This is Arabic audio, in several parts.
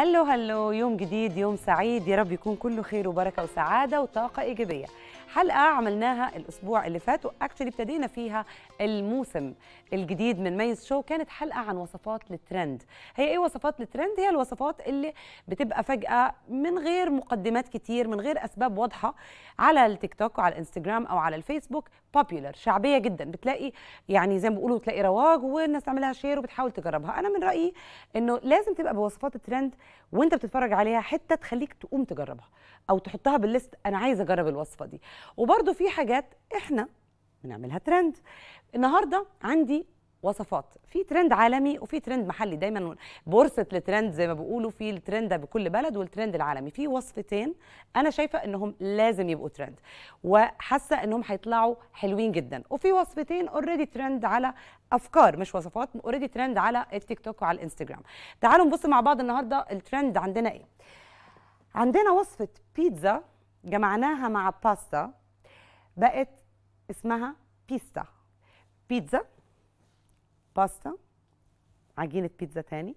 هلو هلو يوم جديد يوم سعيد يا رب يكون كله خير وبركه وسعاده وطاقه ايجابيه حلقه عملناها الاسبوع اللي فات واكشلي ابتدينا فيها الموسم الجديد من ميز شو كانت حلقه عن وصفات للترند هي ايه وصفات للترند هي الوصفات اللي بتبقى فجاه من غير مقدمات كتير من غير اسباب واضحه على التيك توك وعلى الانستجرام او على الفيسبوك بوبيولر شعبيه جدا بتلاقي يعني زي ما بيقولوا تلاقي رواج والناس تعملها شير وبتحاول تجربها انا من رايي انه لازم تبقى بوصفات الترند وانت بتتفرج عليها حته تخليك تقوم تجربها او تحطها بالليست انا عايزه اجرب الوصفه دي وبرده في حاجات احنا بنعملها ترند النهارده عندي وصفات في ترند عالمي وفي ترند محلي دايما بورصه الترند زي ما بيقولوا في الترند بكل بلد والترند العالمي في وصفتين انا شايفه انهم لازم يبقوا ترند وحاسه انهم هيطلعوا حلوين جدا وفي وصفتين اوريدي ترند على افكار مش وصفات اوريدي ترند على التيك توك وعلى الانستجرام تعالوا نبص مع بعض النهارده الترند عندنا ايه عندنا وصفه بيتزا جمعناها مع باستا بقت اسمها بيستا بيتزا باستا عجينة بيتزا تاني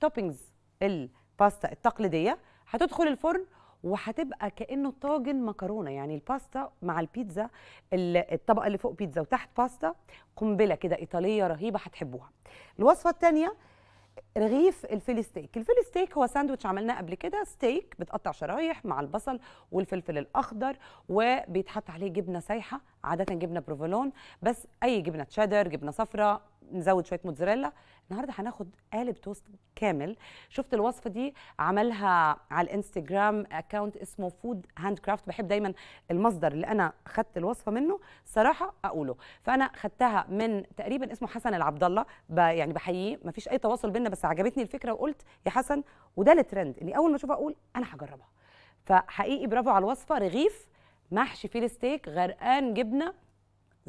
توبينجز الباستا التقليدية هتدخل الفرن وهتبقى كأنه طاجن مكرونة يعني الباستا مع البيتزا الطبقة اللي فوق بيتزا وتحت باستا قنبلة كده إيطالية رهيبة هتحبوها الوصفة التانية رغيف الفيلي ستيك الفيلي ستيك هو ساندويتش عملناه قبل كده ستيك بتقطع شرايح مع البصل والفلفل الاخضر وبيتحط عليه جبنه سايحه عاده جبنه بروفولون بس اي جبنه تشيدر جبنه صفراء نزود شويه موتزاريلا النهارده هناخد قالب توست كامل شفت الوصفه دي عملها على الانستجرام اكونت اسمه فود هاند كرافت بحب دايما المصدر اللي انا خدت الوصفه منه صراحه اقوله فانا خدتها من تقريبا اسمه حسن العبد الله يعني بحييه ما فيش اي تواصل بينا بس عجبتني الفكره وقلت يا حسن وده الترند اللي اول ما اشوفها اقول انا هجربها فحقيقي برافو على الوصفه رغيف محشي فيه الستيك غرقان جبنه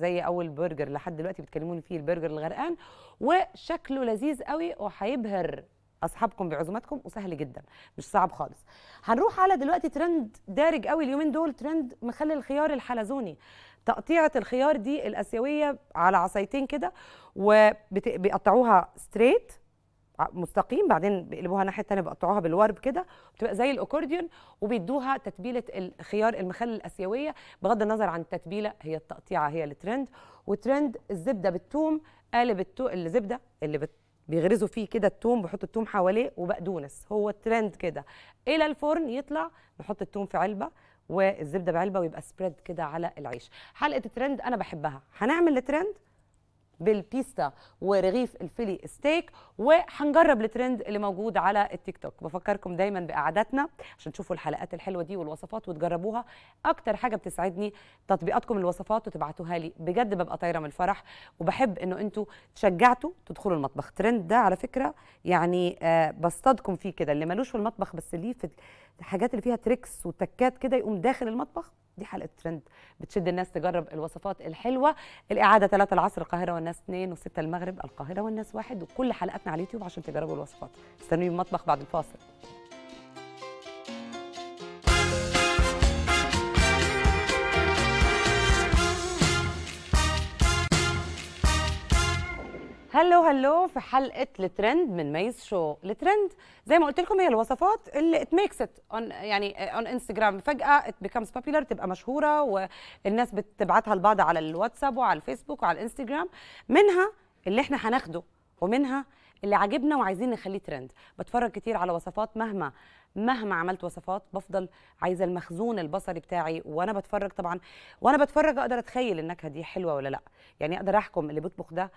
زي اول برجر لحد دلوقتي بتكلموني فيه البرجر الغرقان وشكله لذيذ قوي وهيبهر اصحابكم بعزوماتكم وسهل جدا مش صعب خالص هنروح على دلوقتي ترند دارج قوي اليومين دول ترند مخلي الخيار الحلزوني تقطيعه الخيار دي الاسيويه على عصايتين كده وبيقطعوها ستريت مستقيم بعدين بيقلبوها الناحيه الثانيه بيقطعوها بالورب كده بتبقى زي الاكورديون وبيدوها تتبيله الخيار المخلل الاسيويه بغض النظر عن التتبيله هي التقطيعه هي الترند وترند الزبده بالثوم قالب التو... الزبده اللي بت... بيغرزوا فيه كده التوم بحط التوم حواليه وبقدونس هو الترند كده الى الفرن يطلع بحط التوم في علبه والزبده بعلبه ويبقى سبريد كده على العيش حلقه الترند انا بحبها هنعمل الترند بالبيستا ورغيف الفيلي ستيك وهنجرب الترند اللي موجود على التيك توك بفكركم دايما بقعداتنا عشان تشوفوا الحلقات الحلوه دي والوصفات وتجربوها اكتر حاجه بتسعدني تطبيقاتكم الوصفات وتبعتوها لي بجد ببقى طايره من الفرح وبحب انه انتوا تشجعتوا تدخلوا المطبخ ترند ده على فكره يعني آه بصطادكم فيه كده اللي ملوش في المطبخ بس ليه في الحاجات اللي فيها تريكس وتكات كده يقوم داخل المطبخ دي حلقه ترند بتشد الناس تجرب الوصفات الحلوه الاعاده 3 العصر القاهره والناس 2 و6 المغرب القاهره والناس 1 وكل حلقاتنا على اليوتيوب عشان تجربوا الوصفات استنوني المطبخ بعد الفاصل هلو هلو في حلقه الترند من ميز شو الترند زي ما قلت لكم هي الوصفات اللي ات ميكس ات اون يعني اون انستجرام فجاه ات بيكمز بوبيلر تبقى مشهوره والناس بتبعتها لبعض على الواتساب وعلى الفيسبوك وعلى الانستجرام منها اللي احنا هناخده ومنها اللي عاجبنا وعايزين نخليه ترند بتفرج كتير على وصفات مهما مهما عملت وصفات بفضل عايزه المخزون البصري بتاعي وانا بتفرج طبعا وانا بتفرج اقدر اتخيل النكهه دي حلوه ولا لا يعني اقدر احكم اللي بيطبخ ده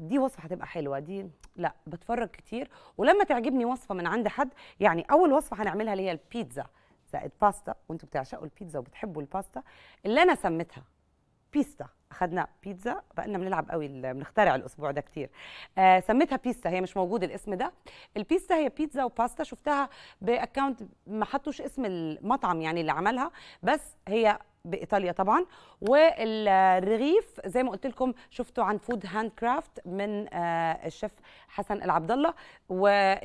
دي وصفه هتبقى حلوه دي لا بتفرج كتير ولما تعجبني وصفه من عند حد يعني اول وصفه هنعملها اللي هي البيتزا زائد باستا وانتوا بتعشقوا البيتزا وبتحبوا الباستا اللي انا سميتها بيستا اخذنا بيتزا بقينا بنلعب قوي بنخترع الاسبوع ده كتير آه سميتها بيستا هي مش موجود الاسم ده البيستا هي بيتزا وباستا شفتها باكونت ما حطوش اسم المطعم يعني اللي عملها بس هي بايطاليا طبعا والرغيف زي ما قلت لكم شفته عن فود هاند كرافت من آه، الشيف حسن العبد الله وقلت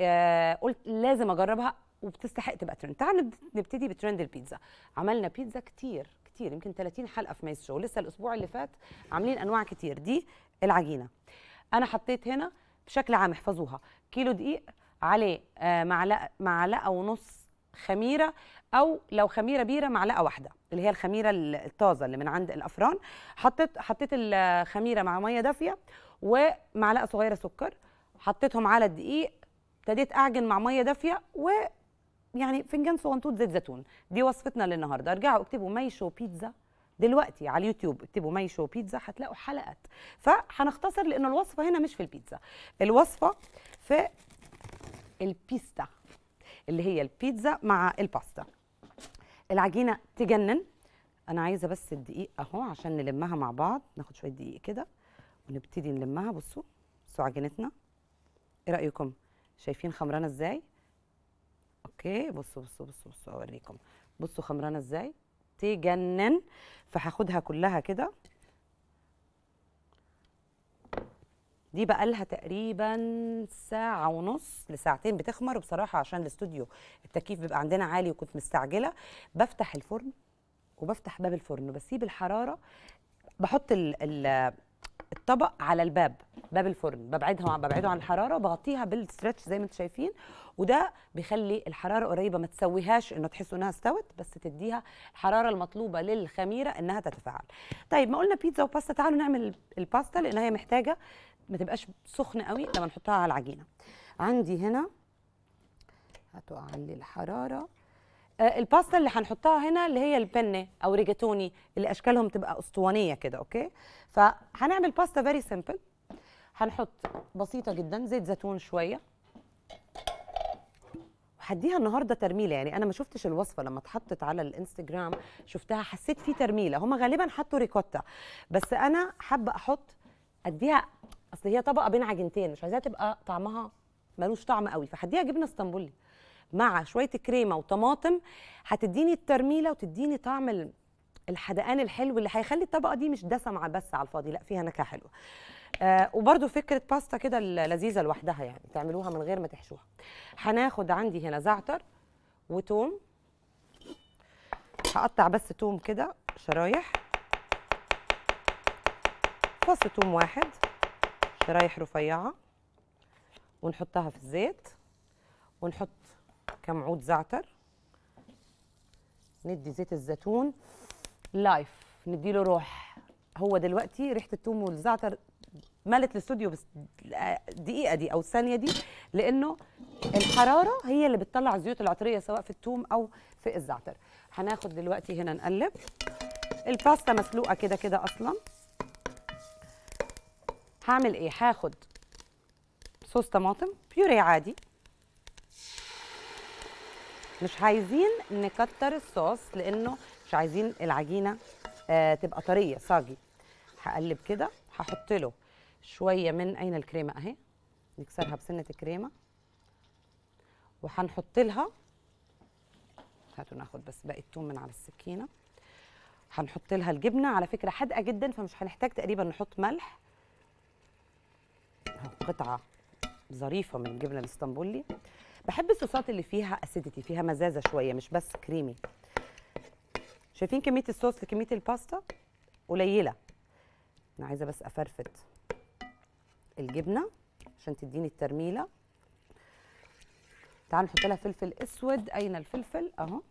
آه، لازم اجربها وبتستحق تبقى ترند تعال نبتدي بترند البيتزا عملنا بيتزا كتير كتير يمكن 30 حلقه في ميز شو لسه الاسبوع اللي فات عاملين انواع كتير دي العجينه انا حطيت هنا بشكل عام احفظوها كيلو دقيق عليه آه، معلقه معلقه ونص خميره او لو خميره بيره معلقه واحده اللي هي الخميره الطازه اللي من عند الافران حطيت حطيت الخميره مع ميه دافيه ومعلقه صغيره سكر حطيتهم على الدقيق ابتديت اعجن مع ميه دافيه و يعني فنجان صغنطوط زيت زيتون دي وصفتنا للنهارده ارجعوا اكتبوا مايشو بيتزا دلوقتي على اليوتيوب اكتبوا مايشو بيتزا هتلاقوا حلقات فهنختصر لان الوصفه هنا مش في البيتزا الوصفه في البيستا اللي هي البيتزا مع الباستا العجينه تجنن انا عايزه بس الدقيق اهو عشان نلمها مع بعض ناخد شويه دقيق كده ونبتدي نلمها بصوا بصوا عجينتنا ايه رايكم شايفين خمرانه ازاي اوكي بصوا بصوا بصوا بصوا اوريكم بصوا خمرانه ازاي تجنن فهاخدها كلها كده دي بقى لها تقريبا ساعه ونص لساعتين بتخمر بصراحه عشان الاستوديو التكييف بيبقى عندنا عالي وكنت مستعجله بفتح الفرن وبفتح باب الفرن وبسيب الحراره بحط الطبق على الباب باب الفرن ببعدها ببعده عن الحراره وبغطيها بالستريتش زي ما انتم شايفين وده بيخلي الحراره قريبه ما تسويهاش انه تحسوا انها استوت بس تديها الحراره المطلوبه للخميره انها تتفاعل طيب ما قلنا بيتزا وباستا تعالوا نعمل الباستا لان هي محتاجه ما تبقاش سخنه قوي لما نحطها على العجينه عندي هنا هتقع لي الحراره آه، الباستا اللي هنحطها هنا اللي هي البنه او ريجاتوني اللي اشكالهم تبقى اسطوانيه كده اوكي فهنعمل باستا فيري سيمبل هنحط بسيطه جدا زيت زيتون شويه هديها النهارده ترميله يعني انا ما شفتش الوصفه لما اتحطت على الانستجرام شفتها حسيت في ترميله هم غالبا حطوا ريكوتا بس انا حابه احط اديها اصل هي طبقه بين عجنتين مش عايزاها تبقى طعمها ملوش طعم قوي فهديها جبنه اسطنبولي مع شويه كريمه وطماطم هتديني الترميله وتديني طعم الحدقان الحلو اللي هيخلي الطبقه دي مش دسمه بس على الفاضي لا فيها نكهه حلوه آه وبرده فكره باستا كده لذيذه لوحدها يعني تعملوها من غير ما تحشوها هناخد عندي هنا زعتر وتوم هقطع بس توم كده شرايح فص توم واحد شرايح رفيعه ونحطها في الزيت ونحط كم عود زعتر ندي زيت الزيتون لايف نديله روح هو دلوقتي ريحه الثوم والزعتر مالت الاستوديو بس الدقيقه دي او الثانيه دي لانه الحراره هي اللي بتطلع الزيوت العطريه سواء في الثوم او في الزعتر هناخد دلوقتي هنا نقلب الباستا مسلوقه كده كده اصلا هعمل ايه هاخد صوص طماطم بيوري عادي مش عايزين نكتر الصوص لانه مش عايزين العجينه آه تبقى طريه صاجي هقلب كده هحط له شويه من اين الكريمه اهي نكسرها بسنه الكريمه وهنحط لها هاتوا ناخد بس باقي التوم من على السكينه هنحط لها الجبنه على فكره حادقه جدا فمش هنحتاج تقريبا نحط ملح قطعه ظريفه من الجبنه الاسطنبولي بحب الصوصات اللي فيها اسيديتي فيها مزازه شويه مش بس كريمي شايفين كميه الصوص لكميه الباستا قليله انا عايزه بس افرفت الجبنه عشان تديني الترميله تعالوا نحط لها فلفل اسود اين الفلفل اهو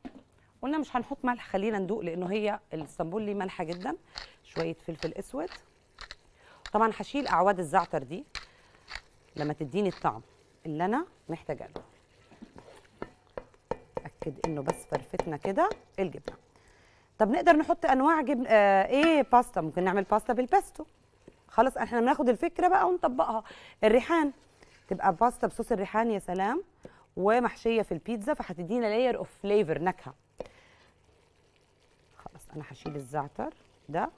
قلنا مش هنحط ملح خلينا ندوق لانه هي الاسطنبولي مالحه جدا شويه فلفل اسود طبعا هشيل اعواد الزعتر دي لما تديني الطعم اللي انا محتاجه له اتاكد انه بس فرفتنا كده الجبنه طب نقدر نحط انواع جبن آه ايه باستا ممكن نعمل باستا بالباستو خلاص احنا بناخد الفكره بقى ونطبقها الريحان تبقى باستا بصوص الريحان يا سلام ومحشيه في البيتزا فهتدينا لاير اوف فليفر نكهه خلاص انا هشيل الزعتر ده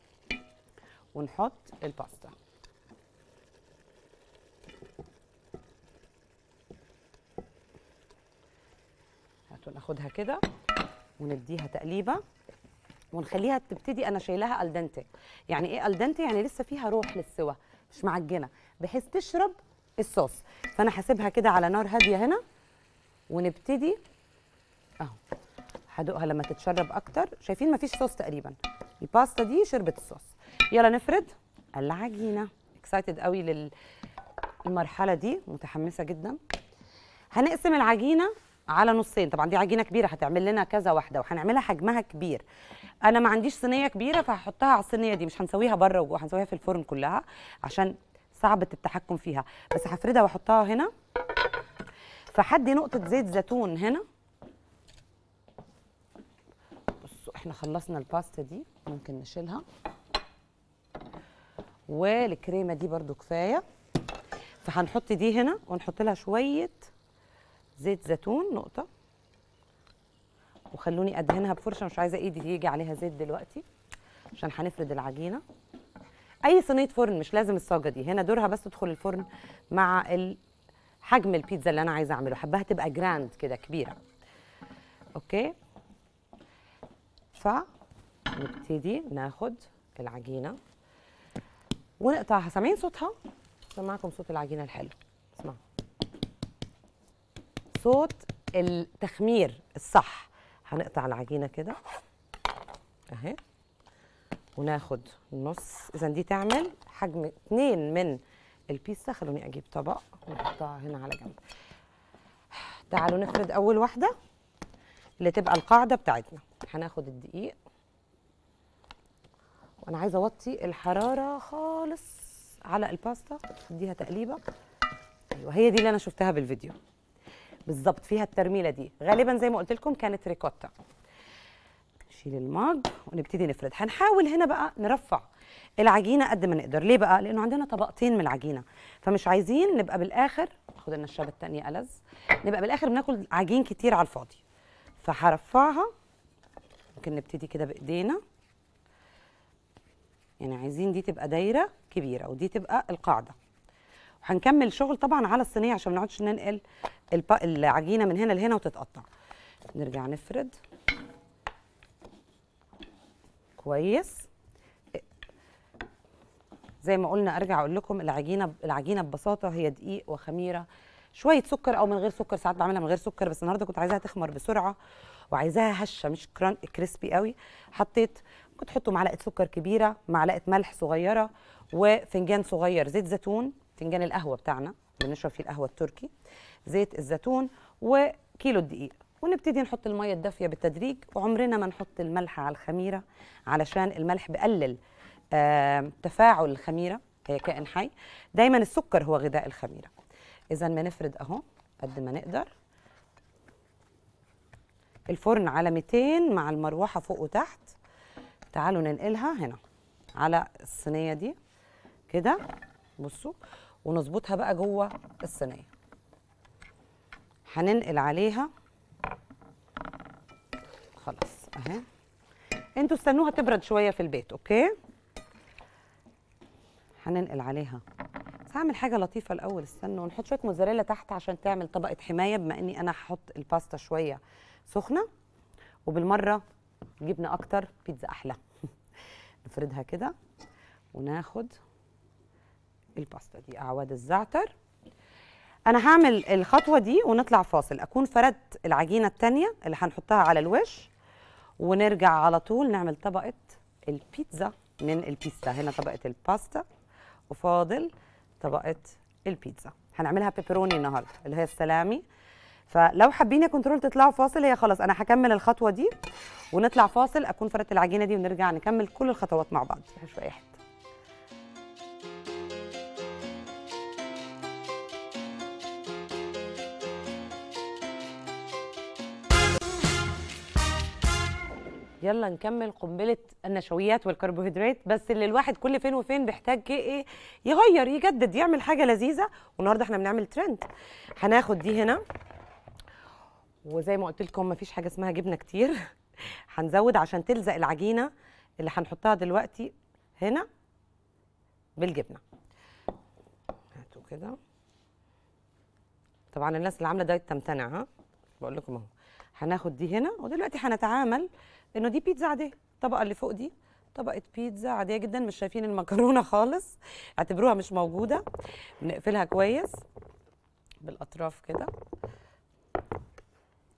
ونحط الباستا ناخدها كده ونديها تقليبه ونخليها تبتدي انا شايلها الدنتي يعني ايه الدنتي يعني لسه فيها روح للسوا مش معجنه بحيث تشرب الصوص فانا هسيبها كده على نار هاديه هنا ونبتدي اهو هدوقها لما تتشرب اكتر شايفين مفيش صوص تقريبا الباستا دي شربت الصوص يلا نفرد العجينه اكسايتد قوي للمرحله دي متحمسه جدا هنقسم العجينه على نصين طبعا دي عجينه كبيره هتعمل لنا كذا واحده وهنعملها حجمها كبير انا ما عنديش صينيه كبيره فهحطها على الصينيه دي مش هنسويها بره وجوه هنسويها في الفرن كلها عشان صعبه التحكم فيها بس هفردها واحطها هنا فحدي نقطه زيت زيتون هنا بصوا احنا خلصنا الباستا دي ممكن نشيلها والكريمه دي برده كفايه فهنحط دي هنا ونحط لها شويه زيت زيتون نقطه وخلوني ادهنها بفرشه مش عايزه ايدي يجي عليها زيت دلوقتي عشان هنفرد العجينه اي صينيه فرن مش لازم الصاجه دي هنا دورها بس تدخل الفرن مع حجم البيتزا اللي انا عايزه اعمله حباها تبقى جراند كده كبيره اوكي فنبتدي ناخد العجينه ونقطعها سامعين صوتها سمعكم صوت العجينه الحلو صوت التخمير الصح هنقطع العجينه كده اهي وناخد نص اذا دي تعمل حجم اتنين من البيتزا خلوني اجيب طبق ونحطها هنا على جنب تعالوا نفرد اول واحده اللي تبقى القاعده بتاعتنا هناخد الدقيق وانا عايزه اوطي الحراره خالص على الباستا اديها تقليبه ايوه هي دي اللي انا شفتها بالفيديو بالظبط فيها الترميله دي غالبا زي ما قلت لكم كانت ريكوتا نشيل الماج ونبتدي نفرد هنحاول هنا بقى نرفع العجينه قد ما نقدر ليه بقى لانه عندنا طبقتين من العجينه فمش عايزين نبقى بالاخر خد لنا الشابه الثانيه الز نبقى بالاخر بناكل عجين كتير على الفاضي فهرفعها ممكن نبتدي كده بايدينا يعني عايزين دي تبقى دايره كبيره ودي تبقى القاعده هنكمل شغل طبعا على الصينيه عشان ما نقعدش ننقل العجينه من هنا لهنا وتتقطع نرجع نفرد كويس زي ما قلنا ارجع اقول لكم العجينه العجينه ببساطه هي دقيق وخميره شويه سكر او من غير سكر ساعات بعملها من غير سكر بس النهارده كنت عايزاها تخمر بسرعه وعايزاها هشه مش كران كريسبي قوي حطيت ممكن تحطوا معلقه سكر كبيره معلقه ملح صغيره وفنجان صغير زيت زيتون فنجان القهوه بتاعنا بنشرب فيه القهوه التركي زيت الزيتون وكيلو الدقيق ونبتدي نحط الميه الدافيه بالتدريج وعمرنا ما نحط الملح على الخميره علشان الملح بقلل آه تفاعل الخميره هي كائن حي دايما السكر هو غذاء الخميره اذا ما نفرد اهو قد ما نقدر الفرن على 200 مع المروحه فوق وتحت تعالوا ننقلها هنا على الصينيه دي كده بصوا ونظبطها بقى جوه الصينيه هننقل عليها خلاص اهي انتوا استنوها تبرد شويه في البيت اوكي هننقل عليها هعمل حاجه لطيفه الاول استنوا نحط شويه موزاريلا تحت عشان تعمل طبقه حمايه بما اني انا هحط الباستا شويه سخنه وبالمره جبنه اكتر بيتزا احلى نفردها كده وناخد الباستا دي اعواد الزعتر انا هعمل الخطوه دي ونطلع فاصل اكون فردت العجينه الثانيه اللي هنحطها على الوش ونرجع على طول نعمل طبقه البيتزا من البيتزا هنا طبقه الباستا وفاضل طبقه البيتزا هنعملها بيبروني النهارده اللي هي السلامي فلو حابين يا كنترول تطلعوا فاصل هي خلاص انا هكمل الخطوه دي ونطلع فاصل اكون فردت العجينه دي ونرجع نكمل كل الخطوات مع بعض شويه اي يلا نكمل قنبله النشويات والكربوهيدرات بس اللي الواحد كل فين وفين بيحتاج ايه, إيه، يغير يجدد يعمل حاجه لذيذه والنهارده احنا بنعمل ترند هناخد دي هنا وزي ما قلت لكم مفيش حاجه اسمها جبنه كتير هنزود عشان تلزق العجينه اللي هنحطها دلوقتي هنا بالجبنه هاتوا كده طبعا الناس اللي عامله دايت تمتنع ها بقول لكم اهو هناخد دي هنا ودلوقتي هنتعامل انه دي بيتزا عاديه الطبقه اللي فوق دي طبقه بيتزا عاديه جدا مش شايفين المكرونه خالص اعتبروها مش موجوده بنقفلها كويس بالاطراف كده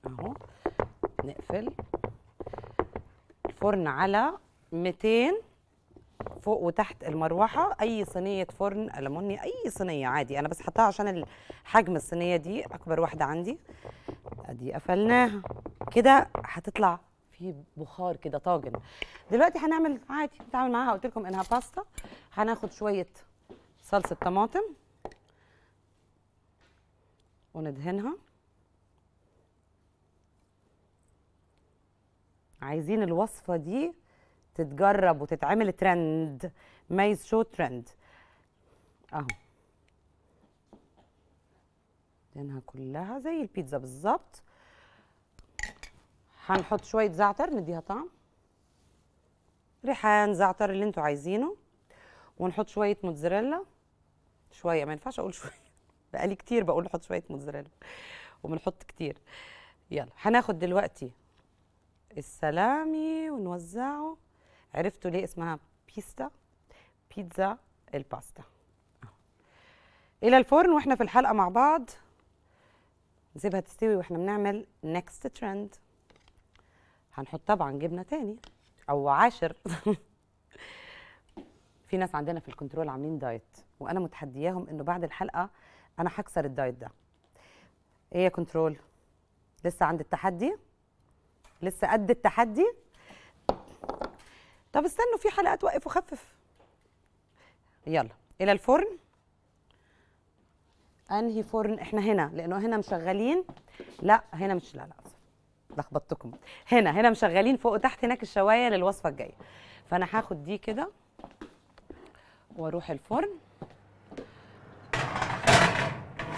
اهو نقفل الفرن على 200 فوق وتحت المروحه اي صينيه فرن الموني اي صينيه عادي انا بس حطاها عشان حجم الصينيه دي اكبر واحده عندي ادي قفلناها كده هتطلع في بخار كده طاجن دلوقتي هنعمل عادي نتعامل معاها قلت لكم انها باستا هناخد شويه صلصه طماطم وندهنها عايزين الوصفه دي تتجرب وتتعمل ترند ميز شو ترند اهو دهنها كلها زي البيتزا بالظبط هنحط شويه زعتر نديها طعم ريحان زعتر اللي انتوا عايزينه ونحط شويه موتزاريلا شويه ما ينفعش اقول شويه بقالي كتير بقول نحط شويه موتزاريلا وبنحط كتير يلا هناخد دلوقتي السلامي ونوزعه عرفتوا ليه اسمها بيستا بيتزا الباستا الى الفرن واحنا في الحلقه مع بعض نسيبها تستوي واحنا بنعمل نيكست ترند هنحط طبعا جبنه تاني او عاشر في ناس عندنا في الكنترول عاملين دايت وانا متحدياهم انه بعد الحلقه انا هكسر الدايت ده ايه يا كنترول لسه عند التحدي لسه قد التحدي طب استنوا في حلقات وقف وخفف يلا الى الفرن انهي فرن احنا هنا لانه هنا مشغلين لا هنا مش لا لا لخبطتكم هنا هنا مشغلين فوق وتحت هناك الشوايه للوصفه الجايه فانا هاخد دي كده واروح الفرن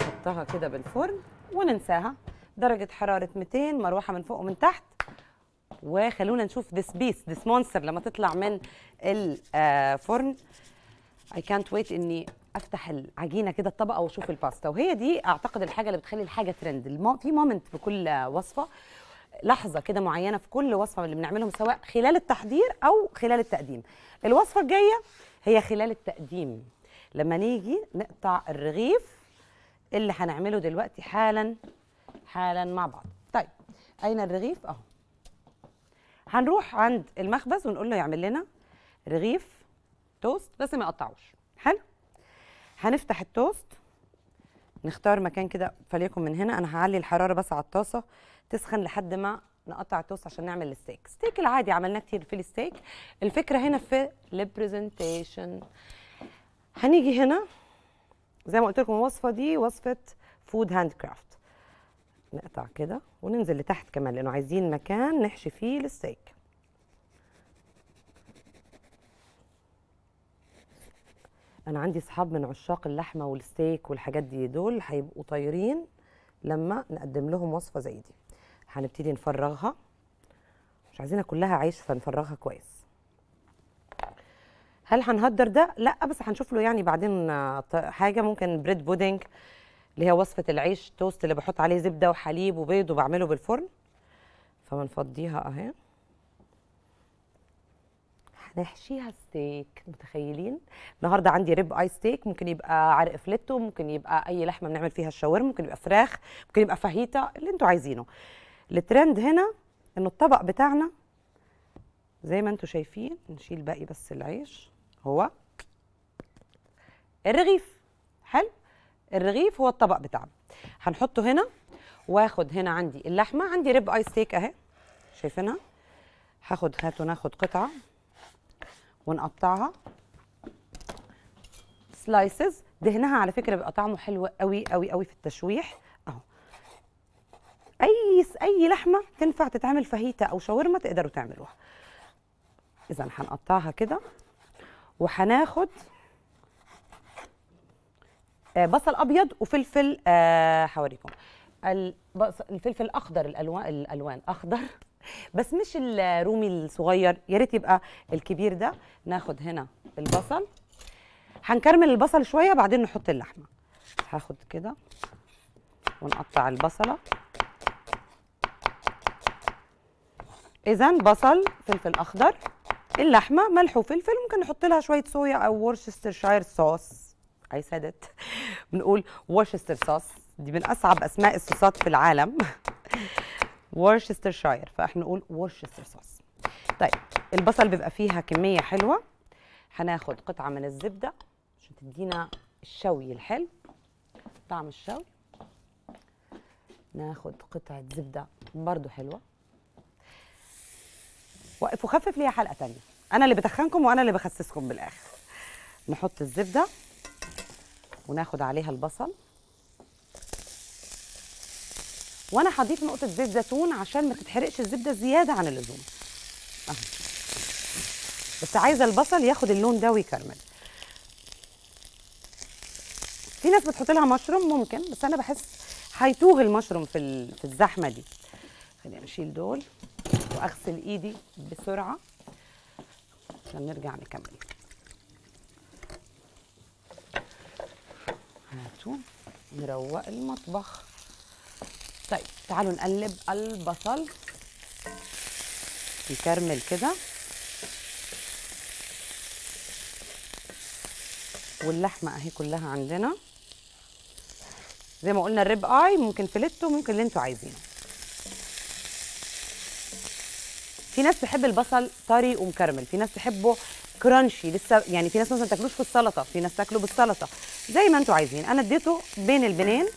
احطها كده بالفرن وننساها درجه حراره 200 مروحه من فوق ومن تحت وخلونا نشوف ذس بيس ذس مونستر لما تطلع من الفرن اي كانت ويت اني افتح العجينه كده الطبقه واشوف الباستا وهي دي اعتقد الحاجه اللي بتخلي الحاجه ترند في مومنت بكل وصفه لحظه كده معينه في كل وصفه اللي بنعملهم سواء خلال التحضير او خلال التقديم الوصفه الجايه هي خلال التقديم لما نيجي نقطع الرغيف اللي هنعمله دلوقتي حالا حالا مع بعض طيب اين الرغيف اهو هنروح عند المخبز ونقول له يعمل لنا رغيف توست بس ما يقطعوش حلو هنفتح التوست نختار مكان كده فليكن من هنا انا هعلي الحراره بس على الطاسه تسخن لحد ما نقطع التوست عشان نعمل الستيك ستيك العادي عملناه كتير في الستيك الفكره هنا في البرزنتيشن هنيجي هنا زي ما قلت لكم الوصفه دي وصفه فود هاند كرافت نقطع كده وننزل لتحت كمان لانه عايزين مكان نحشي فيه الستيك انا عندي اصحاب من عشاق اللحمه والستيك والحاجات دي دول هيبقوا طايرين لما نقدم لهم وصفه زي دي هنبتدي نفرغها مش عايزينها كلها عيش فنفرغها كويس هل هنهدر ده لا بس هنشوف له يعني بعدين آه، حاجه ممكن بريد بودنج اللي هي وصفه العيش توست اللي بحط عليه زبده وحليب وبيض وبعمله بالفرن فبنفضيها اهي هنحشيها ستيك متخيلين النهارده عندي ريب اي ستيك ممكن يبقى عرق فليتو ممكن يبقى اي لحمه بنعمل فيها الشاورما ممكن يبقى فراخ ممكن يبقى فاهيتا اللي انتوا عايزينه الترند هنا ان الطبق بتاعنا زي ما انتم شايفين نشيل باقي بس العيش هو الرغيف حلو الرغيف هو الطبق بتاعنا هنحطه هنا واخد هنا عندي اللحمه عندي ريب اي ستيك اهي شايفينها هاخد هاتوا ناخد قطعه ونقطعها سلايسز دهنها على فكره بيبقى طعمه حلو قوي قوي قوي في التشويح اي اي لحمه تنفع تتعمل فاهيتا او شاورما تقدروا تعملوها اذا هنقطعها كده وهناخد آه، بصل ابيض وفلفل هوريكم آه، الفلفل الاخضر الالوان الالوان اخضر بس مش الرومي الصغير يا ريت يبقى الكبير ده ناخد هنا البصل هنكرمل البصل شويه بعدين نحط اللحمه هاخد كده ونقطع البصله اذا بصل فلفل اخضر اللحمه ملح وفلفل ممكن نحط لها شويه صويا او شاير صوص اي سيد بنقول ورشستر صوص دي من اصعب اسماء الصوصات في العالم شاير فاحنا نقول ورشستر صوص طيب البصل بيبقى فيها كميه حلوه هناخد قطعه من الزبده عشان تدينا الشوي الحلو طعم الشوي ناخد قطعه زبده برضو حلوه وقف وخفف ليها حلقه تانية انا اللي بتخنكم وانا اللي بخسسكم بالاخر نحط الزبده وناخد عليها البصل وانا هضيف نقطه زيت زيتون عشان ما تتحرقش الزبده زياده عن اللزوم اهو بس عايزه البصل ياخد اللون ده ويكرمل في ناس بتحط لها مشروم ممكن بس انا بحس هيتوه المشروم في في الزحمه دي خلينا نشيل دول اغسل ايدي بسرعه عشان نرجع نكمل هاتوا نروق المطبخ طيب تعالوا نقلب البصل يكرمل كده واللحمه اهي كلها عندنا زي ما قلنا الريب اي ممكن فيليتو ممكن اللي انتوا عايزينه في ناس تحب البصل طري ومكرمل في ناس تحبه كرانشي لسه يعني في ناس مثلا تاكلوش في السلطه في ناس تاكله بالسلطه زي ما انتوا عايزين انا اديته بين البنين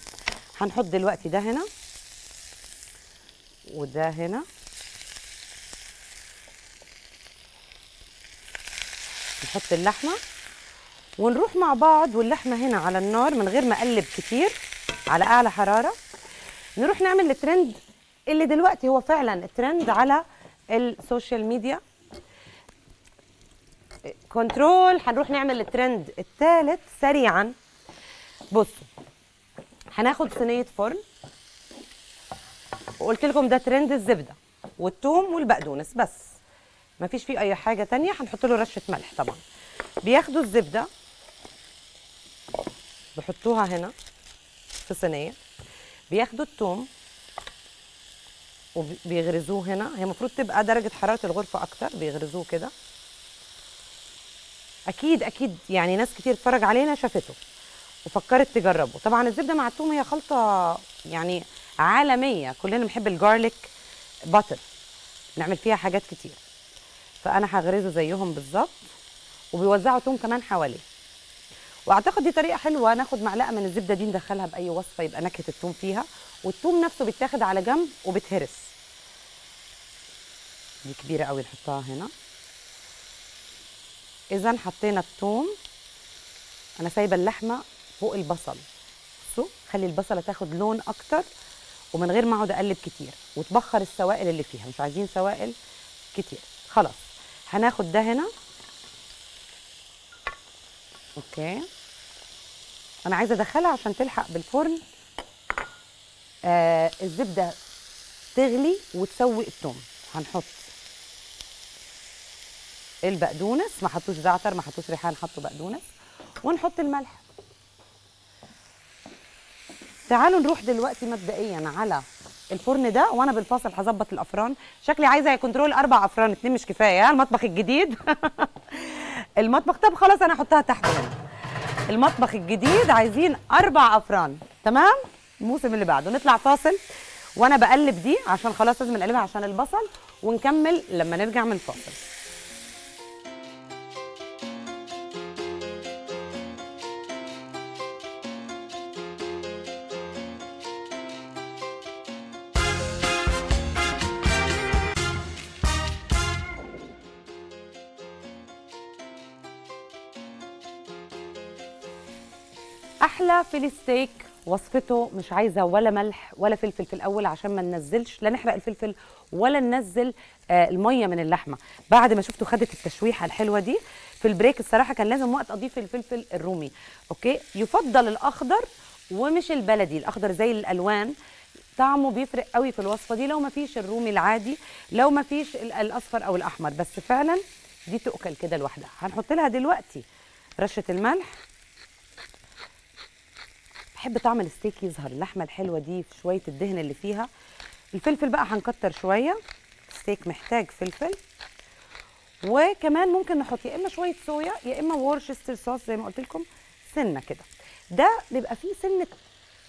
هنحط دلوقتي ده هنا وده هنا نحط اللحمه ونروح مع بعض واللحمه هنا على النار من غير ما اقلب كتير على اعلى حراره نروح نعمل الترند اللي دلوقتي هو فعلا ترند على السوشيال ميديا كنترول هنروح نعمل الترند الثالث سريعا بصوا هناخد صينيه فرن وقلت لكم ده ترند الزبده والثوم والبقدونس بس مفيش فيه اي حاجه تانية هنحط له رشه ملح طبعا بياخدوا الزبده بحطوها هنا في صينيه بياخدوا الثوم وبيغرزوه هنا هي المفروض تبقى درجه حراره الغرفه اكتر بيغرزوه كده اكيد اكيد يعني ناس كتير اتفرج علينا شافته وفكرت تجربه طبعا الزبده مع الثوم هي خلطه يعني عالميه كلنا بنحب الجارليك باتر نعمل فيها حاجات كتير فانا هغرزه زيهم بالظبط وبيوزعوا توم كمان حواليه واعتقد دي طريقه حلوه ناخد معلقه من الزبده دي ندخلها باي وصفه يبقى نكهه الثوم فيها والثوم نفسه بيتاخد على جنب وبتهرس دي كبيره قوي نحطها هنا اذا حطينا الثوم انا سايبه اللحمه فوق البصل بصوا خلي البصله تاخد لون اكتر ومن غير ما اقعد اقلب كتير وتبخر السوائل اللي فيها مش عايزين سوائل كتير خلاص هناخد ده هنا اوكي انا عايزه ادخلها عشان تلحق بالفرن آه الزبده تغلي وتسوي الثوم هنحط البقدونس ما حطوش زعتر ما حطوش ريحان حطوا بقدونس ونحط الملح تعالوا نروح دلوقتي مبدئيا على الفرن ده وانا بالفاصل هظبط الافران شكلي عايزه يا كنترول اربع افران اتنين مش كفايه المطبخ الجديد المطبخ طب خلاص انا هحطها تحت هنا المطبخ الجديد عايزين أربع أفران تمام الموسم اللي بعده نطلع فاصل وأنا بقلب دي عشان خلاص لازم نقلبها عشان البصل ونكمل لما نرجع من الفاصل فلفل ستيك وصفته مش عايزه ولا ملح ولا فلفل في الاول عشان ما ننزلش لا نحرق الفلفل ولا ننزل آه الميه من اللحمه بعد ما شفته خدت التشويحه الحلوه دي في البريك الصراحه كان لازم وقت اضيف الفلفل الرومي اوكي يفضل الاخضر ومش البلدي الاخضر زي الالوان طعمه بيفرق قوي في الوصفه دي لو ما فيش الرومي العادي لو ما فيش الاصفر او الاحمر بس فعلا دي تؤكل كده لوحدها هنحط لها دلوقتي رشه الملح تحب طعم الستيك يظهر اللحمه الحلوه دي في شويه الدهن اللي فيها الفلفل بقى هنكتر شويه الستيك محتاج فلفل وكمان ممكن نحط يا اما شويه صويا يا اما وورشستر صوص زي ما قلت لكم سنه كده ده بيبقى فيه سنه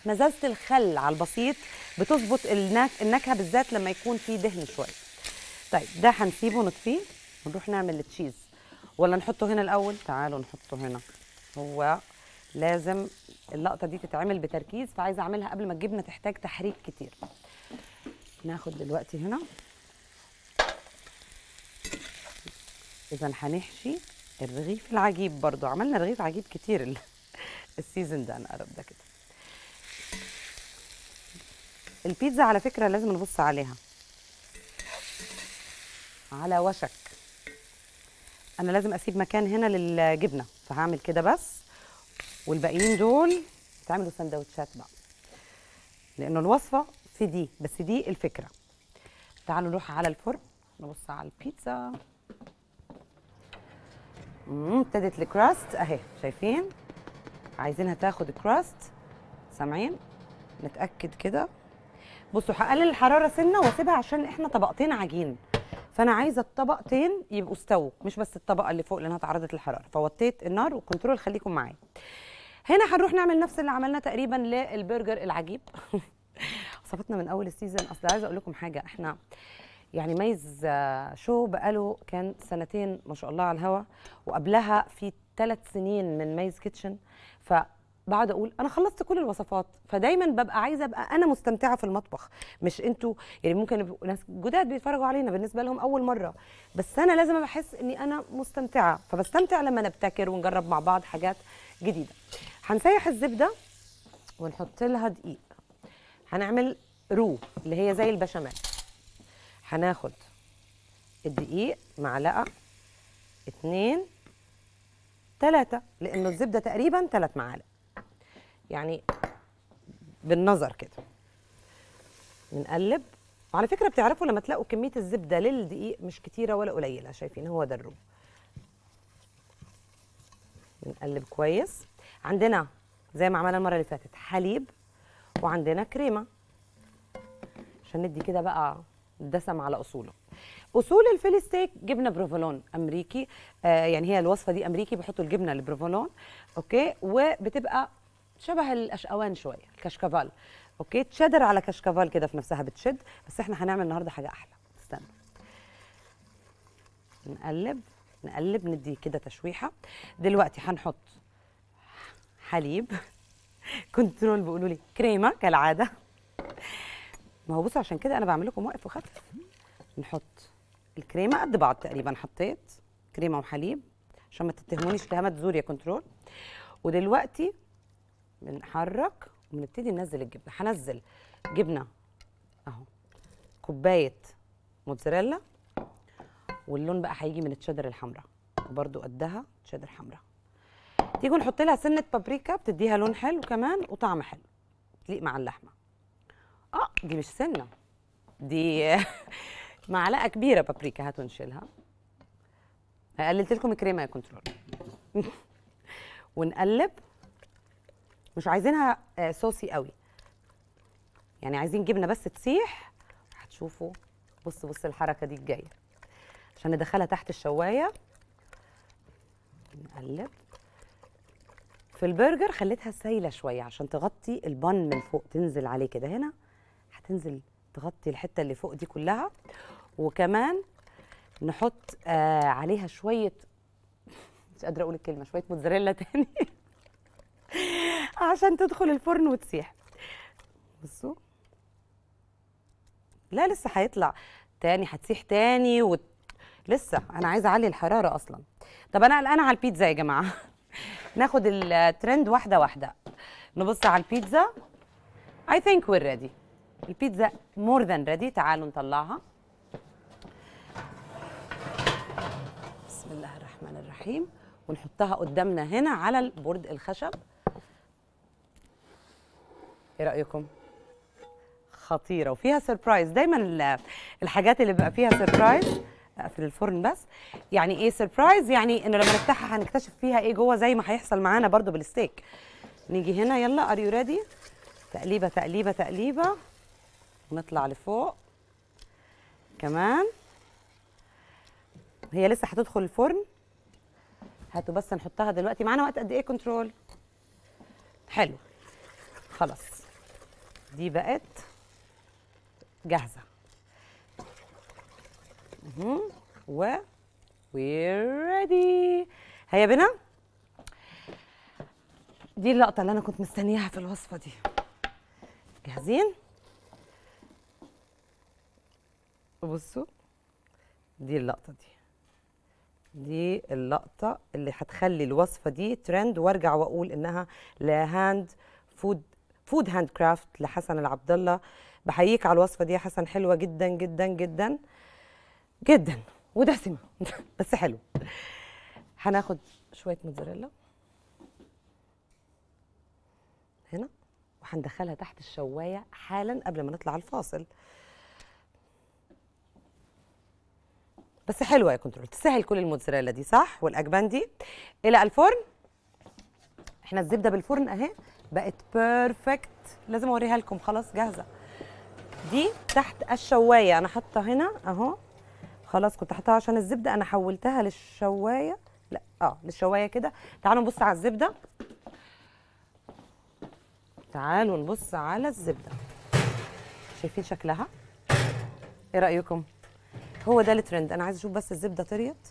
مزازه الخل على البسيط بتظبط النكهه بالذات لما يكون فيه دهن شويه طيب ده هنسيبه نطفيه ونروح نعمل التشيز ولا نحطه هنا الاول تعالوا نحطه هنا هو لازم اللقطه دي تتعمل بتركيز فعايزه اعملها قبل ما الجبنه تحتاج تحريك كتير ناخد دلوقتي هنا اذا هنحشي الرغيف العجيب برضو عملنا رغيف عجيب كتير السيزون ده انا قرب ده كده البيتزا على فكره لازم نبص عليها على وشك انا لازم اسيب مكان هنا للجبنه فهعمل كده بس والباقيين دول تعملوا سندوتشات بقى لانه الوصفه في دي بس دي الفكره تعالوا نروح على الفرن نبص على البيتزا ابتدت الكراست اهي شايفين عايزينها تاخد كراست سامعين نتاكد كده بصوا هقلل الحراره سنه واسيبها عشان احنا طبقتين عجين فانا عايزه الطبقتين يبقوا استووا مش بس الطبقه اللي فوق لانها تعرضت للحراره فوطيت النار وكنترول خليكم معايا هنا هنروح نعمل نفس اللي عملناه تقريبا للبرجر العجيب وصفتنا من اول السيزون اصل عايزه اقول لكم حاجه احنا يعني ميز آه، شو بقاله كان سنتين ما شاء الله على الهوا وقبلها في ثلاث سنين من ميز كيتشن ف بعد اقول انا خلصت كل الوصفات فدايما ببقى عايزه ابقى انا مستمتعه في المطبخ مش انتوا يعني ممكن ناس جداد بيتفرجوا علينا بالنسبه لهم اول مره بس انا لازم احس اني انا مستمتعه فبستمتع لما نبتكر ونجرب مع بعض حاجات جديده هنسيح الزبده ونحط لها دقيق هنعمل رو اللي هي زي البشاميل هناخد الدقيق معلقه اتنين تلاتة لأنه الزبدة تقريبا تلات معالق يعني بالنظر كده بنقلب وعلى فكرة بتعرفوا لما تلاقوا كمية الزبدة للدقيق مش كتيرة ولا قليلة شايفين هو ده الروب نقلب كويس عندنا زي ما عملنا المره اللي فاتت حليب وعندنا كريمه عشان ندي كده بقى دسم على اصوله اصول الفيلي ستيك جبنه بروفولون امريكي آه يعني هي الوصفه دي امريكي بيحطوا الجبنه البروفولون اوكي وبتبقى شبه الاشقوان شويه الكشكفال اوكي تشدر على كشكفال كده في نفسها بتشد بس احنا هنعمل النهارده حاجه احلى استنوا نقلب نقلب ندي كده تشويحه دلوقتي هنحط حليب كنترول بيقولوا لي كريمه كالعاده ما هو بصوا عشان كده انا بعمل لكم واقف وخفف نحط الكريمه قد بعض تقريبا حطيت كريمه وحليب عشان ما تتهمونيش تهمه زور يا كنترول ودلوقتي بنحرك وبنبتدي ننزل الجبنه هنزل جبنه اهو كوبايه موتزاريلا واللون بقى هيجي من التشادر الحمراء وبرده قدها تشادر حمراء تيجي نحط لها سنه بابريكا بتديها لون حلو كمان وطعم حلو تليق مع اللحمه اه دي مش سنه دي معلقه كبيره بابريكا هاتوا نشيلها قللت لكم الكريمه يا كنترول ونقلب مش عايزينها آه، صوصي قوي يعني عايزين جبنه بس تسيح هتشوفوا بص بص الحركه دي الجايه عشان ندخلها تحت الشوايه نقلب في البرجر خليتها سايله شويه عشان تغطي البن من فوق تنزل عليه كده هنا هتنزل تغطي الحته اللي فوق دي كلها وكمان نحط آه عليها شويه مش قادره اقول الكلمه شويه موتزاريلا تاني عشان تدخل الفرن وتسيح بصوا لا لسه هيطلع تاني هتسيح تاني وت لسه انا عايزه اعلي الحراره اصلا طب انا قلقانه على البيتزا يا جماعه ناخد الترند واحده واحده نبص على البيتزا اي ثينك وير ريدي البيتزا مور ذان ريدي تعالوا نطلعها بسم الله الرحمن الرحيم ونحطها قدامنا هنا على البورد الخشب ايه رايكم خطيره وفيها سربرايز دايما الحاجات اللي بيبقى فيها سربرايز اقفل الفرن بس يعني ايه سربرايز يعني انه لما نفتحها هنكتشف فيها ايه جوه زي ما هيحصل معانا برضو بالستيك نيجي هنا يلا ار يو ريدي تقليبه تقليبه تقليبه ونطلع لفوق كمان هي لسه هتدخل الفرن هاتوا بس نحطها دلوقتي معانا وقت قد ايه كنترول حلو خلاص دي بقت جاهزه و وير ريدي هيا بنا دي اللقطه اللي انا كنت مستنياها في الوصفه دي جاهزين بصوا دي اللقطه دي دي اللقطه اللي هتخلي الوصفه دي ترند وارجع واقول انها لهاند فود فود هاند كرافت لحسن العبد الله بحييك على الوصفه دي يا حسن حلوه جدا جدا جدا جدا ودسم بس حلو هناخد شويه موتزاريلا هنا وهندخلها تحت الشوايه حالا قبل ما نطلع الفاصل بس حلوه يا كنترول تسهل كل الموتزاريلا دي صح والاجبان دي الى الفرن احنا الزبده بالفرن اهي بقت بيرفكت لازم اوريها لكم خلاص جاهزه دي تحت الشوايه انا حاطه هنا اهو خلاص كنت حاطاها عشان الزبده انا حولتها للشوايه لا اه للشوايه كده تعالوا نبص على الزبده تعالوا نبص على الزبده شايفين شكلها ايه رايكم هو ده الترند انا عايز اشوف بس الزبده طريت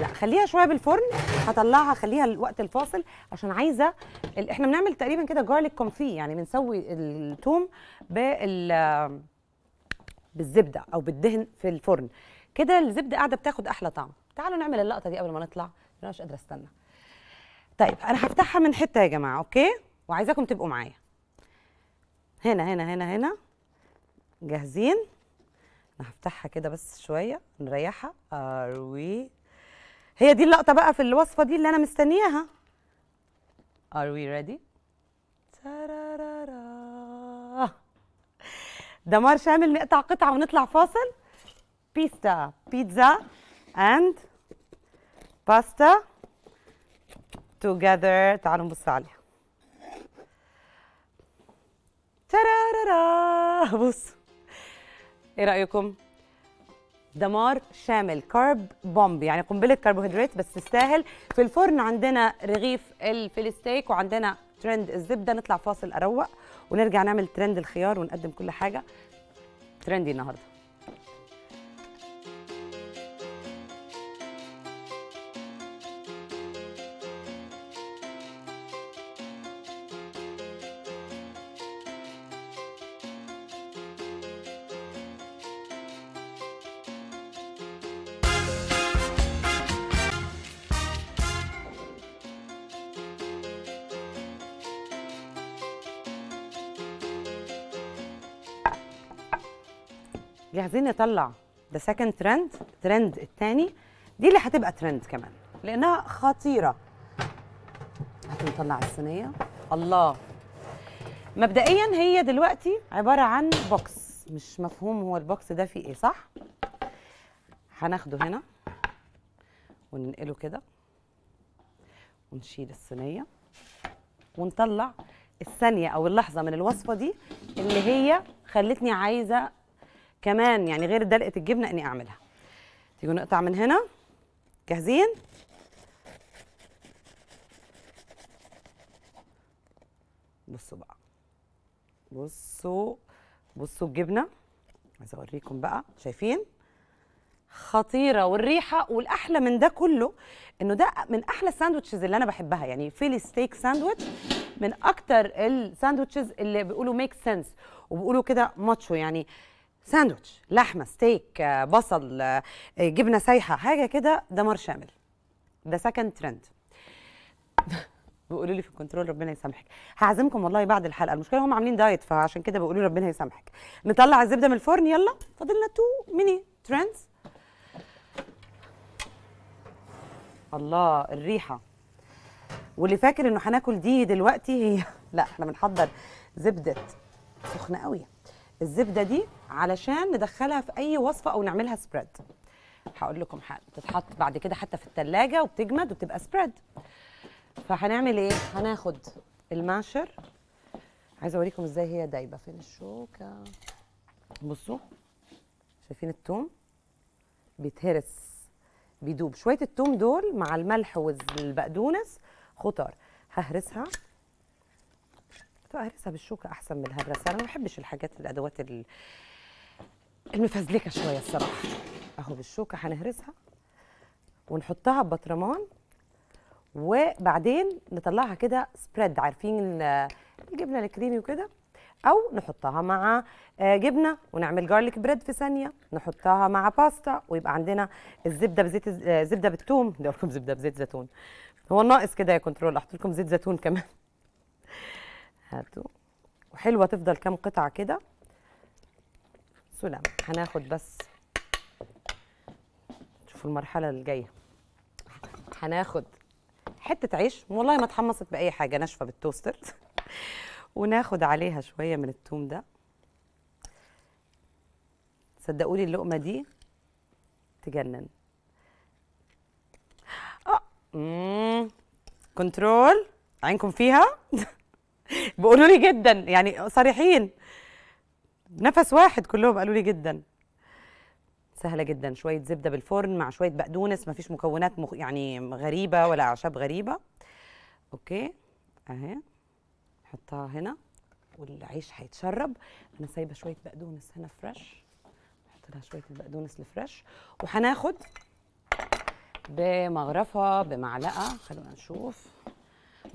لا خليها شويه بالفرن هطلعها خليها الوقت الفاصل عشان عايزه احنا بنعمل تقريبا كده جارليك كونفي يعني بنسوي الثوم بال بالزبده او بالدهن في الفرن كده الزبده قاعده بتاخد احلى طعم تعالوا نعمل اللقطه دي قبل ما نطلع انا مش قادره استنى طيب انا هفتحها من حته يا جماعه اوكي وعايزاكم تبقوا معايا هنا هنا هنا هنا جاهزين انا هفتحها كده بس شويه نريحها اروي هي دي اللقطه بقى في الوصفه دي اللي انا مستنياها ار وي ريدي دمار شامل نقطع قطعه ونطلع فاصل بيستا بيتزا اند باستا توجذر تعالوا نبص عليها. ترارارا بص ايه رأيكم؟ دمار شامل كارب بومب يعني قنبله كربوهيدرات بس تستاهل في الفرن عندنا رغيف ستيك وعندنا ترند الزبده نطلع فاصل اروق ونرجع نعمل ترند الخيار ونقدم كل حاجه ترندي النهارده عايزين نطلع ذا سكند ترند ترند الثاني دي اللي هتبقى ترند كمان لانها خطيره هتنطلع الصينيه الله مبدئيا هي دلوقتي عباره عن بوكس مش مفهوم هو البوكس ده فيه ايه صح هناخده هنا وننقله كده ونشيل الصينيه ونطلع الثانيه او اللحظه من الوصفه دي اللي هي خلتني عايزه كمان يعني غير دلقه الجبنه اني اعملها تيجوا نقطع من هنا جاهزين بصوا بقى بصوا بصوا الجبنه عايزه اوريكم بقى شايفين خطيره والريحه والاحلى من ده كله انه ده من احلى الساندوتشز اللي انا بحبها يعني فيلي ستيك ساندوتش من اكتر الساندوتشز اللي بيقولوا ميك سنس وبيقولوا كده ماتشو يعني ساندوتش لحمه ستيك بصل جبنه سايحه حاجه كده دمار شامل ده سكند ترند بيقولوا لي في الكنترول ربنا يسامحك هعزمكم والله بعد الحلقه المشكله هم عاملين دايت فعشان كده بيقولوا ربنا يسامحك نطلع الزبده من الفرن يلا فاضلنا تو ميني ترندز الله الريحه واللي فاكر انه هناكل دي دلوقتي هي لا احنا بنحضر زبده سخنه قوي الزبده دي علشان ندخلها في اي وصفه او نعملها سبريد هقول لكم حاجه بتتحط بعد كده حتى في الثلاجه وبتجمد وبتبقى سبريد فهنعمل ايه هناخد الماشر عايزه اوريكم ازاي هي دايبه فين الشوكه بصوا شايفين التوم بيتهرس بيدوب شويه التوم دول مع الملح والبقدونس خطر ههرسها فاهرسها بالشوكه احسن من الهرسه انا ما بحبش الحاجات الادوات المفزلكه شويه الصراحه اهو بالشوكه هنهرسها ونحطها ببطرمان وبعدين نطلعها كده سبريد عارفين الجبنه الكريمي وكده او نحطها مع آه، جبنه ونعمل جارليك بريد في ثانيه نحطها مع باستا ويبقى عندنا الزبده بزيت آه، زبده بالثوم ده لكم زبده بزيت زيتون هو ناقص كده يا كنترول احط لكم زيت زيتون كمان هاتوا وحلوه تفضل كام قطعه كده سلام هناخد بس شوفوا المرحله الجايه هناخد حته عيش والله ما اتحمصت باي حاجه ناشفه بالتوستر وناخد عليها شويه من التوم ده صدقوني اللقمه دي تجنن آه. كنترول عينكم فيها بيقولوا لي جدا يعني صريحين نفس واحد كلهم قالوا لي جدا سهلة جدا شوية زبدة بالفرن مع شوية بقدونس مفيش مكونات مخ... يعني غريبة ولا أعشاب غريبة أوكي أهي نحطها هنا والعيش هيتشرب أنا سايبة شوية بقدونس هنا فريش نحط لها شوية البقدونس الفريش وهناخد بمغرفة بمعلقة خلونا نشوف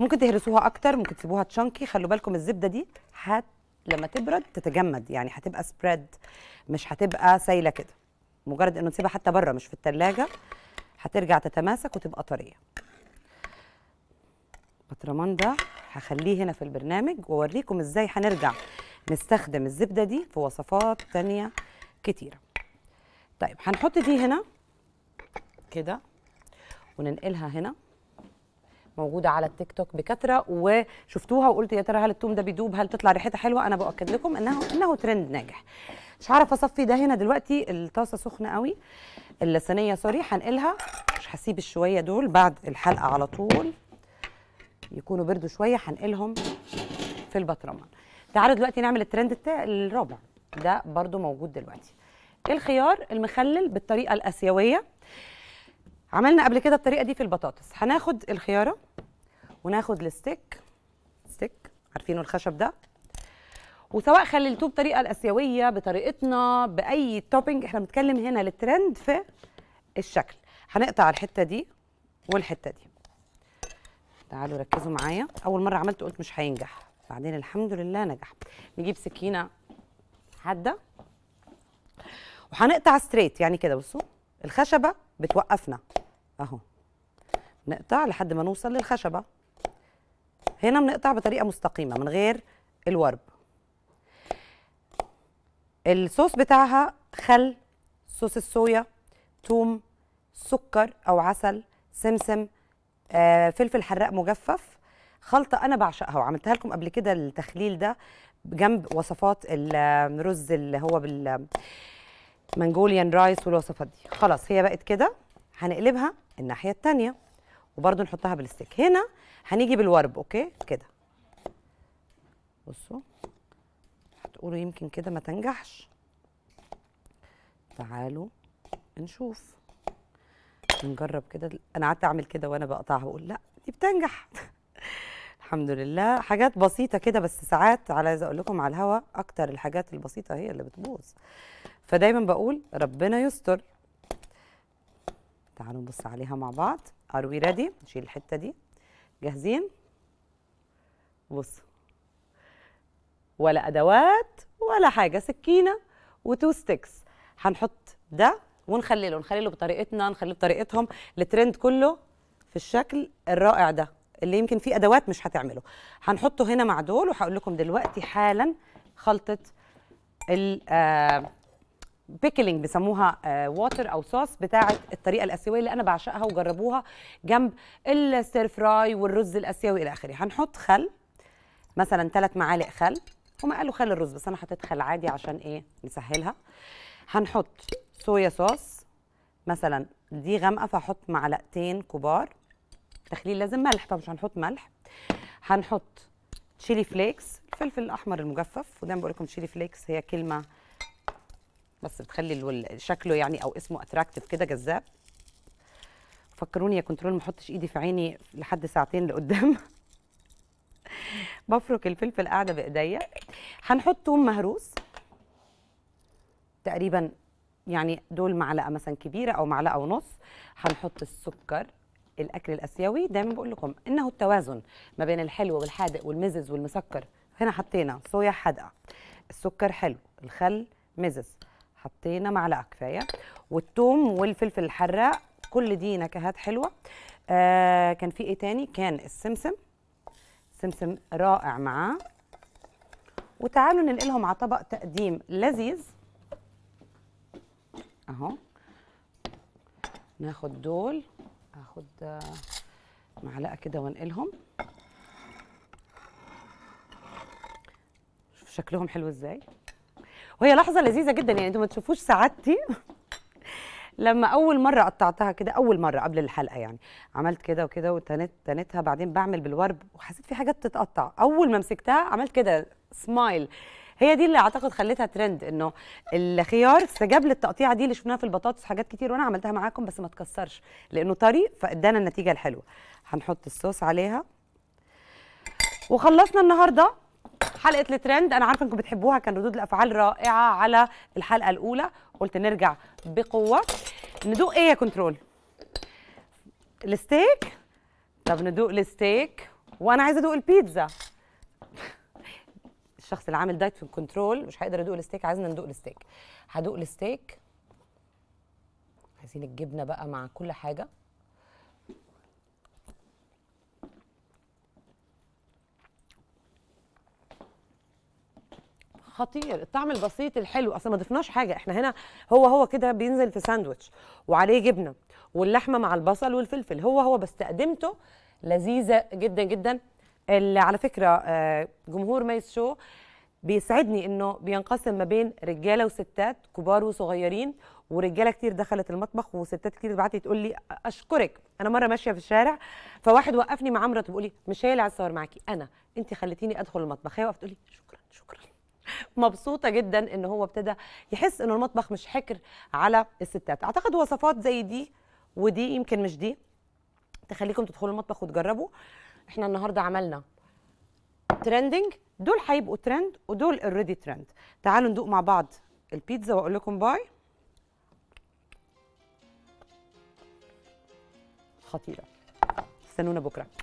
ممكن تهرسوها اكتر ممكن تسيبوها تشانكي خلوا بالكم الزبده دي هت لما تبرد تتجمد يعني هتبقى سبريد مش هتبقى سايله كده مجرد انه تسيبها حتى بره مش في التلاجة هترجع تتماسك وتبقى طريه البطرمان ده هخليه هنا في البرنامج واوريكم ازاي هنرجع نستخدم الزبده دي في وصفات تانية كتيره طيب هنحط دي هنا كده وننقلها هنا موجوده على التيك توك بكثره وشفتوها وقلت يا ترى هل التوم ده بيدوب هل تطلع ريحتها حلوه انا باكد لكم انه انه ترند ناجح مش هعرف اصفي ده هنا دلوقتي الطاسه سخنه قوي الصينيه سوري هنقلها مش هسيب الشويه دول بعد الحلقه على طول يكونوا بردوا شويه هنقلهم في البطرمان تعالوا دلوقتي نعمل الترند الرابع ده برضو موجود دلوقتي إيه الخيار المخلل بالطريقه الاسيويه عملنا قبل كده الطريقه دي في البطاطس هناخد الخياره وناخد الستيك ستيك عارفينه الخشب ده وسواء خللتوه بطريقه الاسيويه بطريقتنا باي توبنج احنا بنتكلم هنا للترند في الشكل هنقطع الحته دي والحته دي تعالوا ركزوا معايا اول مره عملت قلت مش هينجح بعدين الحمد لله نجح نجيب سكينه حاده وهنقطع ستريت يعني كده بصوا الخشبه بتوقفنا اهو نقطع لحد ما نوصل للخشبه هنا بنقطع بطريقه مستقيمه من غير الورب الصوص بتاعها خل صوص الصويا توم سكر او عسل سمسم آه، فلفل حراق مجفف خلطه انا بعشقها وعملتها لكم قبل كده التخليل ده جنب وصفات الرز اللي هو بال منجوليان رايس والوصفات دي خلاص هي بقت كده هنقلبها الناحيه الثانيه وبرده نحطها بالستيك هنا هنيجي بالورب اوكي كده بصوا هتقولوا يمكن كده ما تنجحش تعالوا نشوف نجرب كده انا قعدت اعمل كده وانا بقطعها واقول لا دي بتنجح الحمد لله حاجات بسيطه كده بس ساعات على عايزه اقول لكم على الهوا اكتر الحاجات البسيطه هي اللي بتبوظ فدايما بقول ربنا يستر تعالوا نبص عليها مع بعض ار وي ريدي نشيل الحته دي جاهزين بصوا ولا ادوات ولا حاجه سكينه وتو ستيكس هنحط ده ونخلله نخلله بطريقتنا نخليه بطريقتهم الترند كله في الشكل الرائع ده اللي يمكن فيه ادوات مش هتعمله هنحطه هنا مع دول وهقول لكم دلوقتي حالا خلطه ال آه، بيكلينج بيسموها ووتر آه، او صوص بتاعه الطريقه الاسيويه اللي انا بعشقها وجربوها جنب السير فراي والرز الاسيوي الى اخره هنحط خل مثلا ثلاث معالق خل هما قالوا خل الرز بس انا حطيت خل عادي عشان ايه نسهلها هنحط صويا صوص مثلا دي غامقه فهحط معلقتين كبار تخليل لازم ملح طبعا مش هنحط ملح هنحط تشيلي فليكس الفلفل الاحمر المجفف ودايما بقول لكم تشيلي فليكس هي كلمه بس بتخلي شكله يعني او اسمه اتراكتيف كده جذاب فكروني يا كنترول ما احطش ايدي في عيني لحد ساعتين لقدام بفرك الفلفل قاعده بايديا هنحط ثوم مهروس تقريبا يعني دول معلقه مثلا كبيره او معلقه ونص هنحط السكر الاكل الاسيوي دايما بقول لكم انه التوازن ما بين الحلو والحادق والمزز والمسكر هنا حطينا صويا حادقه السكر حلو الخل مزز حطينا معلقه كفايه والثوم والفلفل الحراق كل دي نكهات حلوه آه كان في ايه تاني كان السمسم سمسم رائع معاه وتعالوا ننقلهم على طبق تقديم لذيذ اهو ناخد دول هاخد آه، معلقه كده وانقلهم شوف شكلهم حلو ازاي وهي لحظه لذيذه جدا يعني انتوا ما تشوفوش سعادتي لما اول مره قطعتها كده اول مره قبل الحلقه يعني عملت كده وكده وتنت تنتها بعدين بعمل بالورب وحسيت في حاجات تتقطع اول ما مسكتها عملت كده سمايل هي دي اللي اعتقد خليتها ترند انه الخيار استجاب للتقطيعه دي اللي شفناها في البطاطس حاجات كتير وانا عملتها معاكم بس ما تكسرش لانه طري فادانا النتيجه الحلوه هنحط الصوص عليها وخلصنا النهارده حلقه الترند انا عارفه انكم بتحبوها كان ردود الافعال رائعه على الحلقه الاولى قلت نرجع بقوه ندوق ايه يا كنترول الستيك طب ندوق الستيك وانا عايزه ادوق البيتزا الشخص اللي عامل دايت في الكنترول مش هيقدر يدوق الستيك عايزنا ندوق الستيك هدوق الستيك عايزين الجبنه بقى مع كل حاجه خطير الطعم البسيط الحلو اصلا ما ضفناش حاجه احنا هنا هو هو كده بينزل في ساندوتش وعليه جبنه واللحمه مع البصل والفلفل هو هو بس تقدمته لذيذه جدا جدا اللي على فكره آه، جمهور ميس شو بيسعدني انه بينقسم ما بين رجاله وستات كبار وصغيرين ورجاله كتير دخلت المطبخ وستات كتير بعتت لي تقول لي اشكرك انا مره ماشيه في الشارع فواحد وقفني مع عمرو بيقول لي مش هي اللي عايزه اصور معاكي انا انت خليتيني ادخل المطبخ هي وقفت تقول لي شكرا شكرا مبسوطه جدا ان هو ابتدى يحس ان المطبخ مش حكر على الستات اعتقد وصفات زي دي ودي يمكن مش دي تخليكم تدخلوا المطبخ وتجربوا احنا النهارده عملنا ترندنج دول هيبقوا ترند ودول اوريدي ترند تعالوا ندوق مع بعض البيتزا واقول لكم باي خطيره استنونا بكره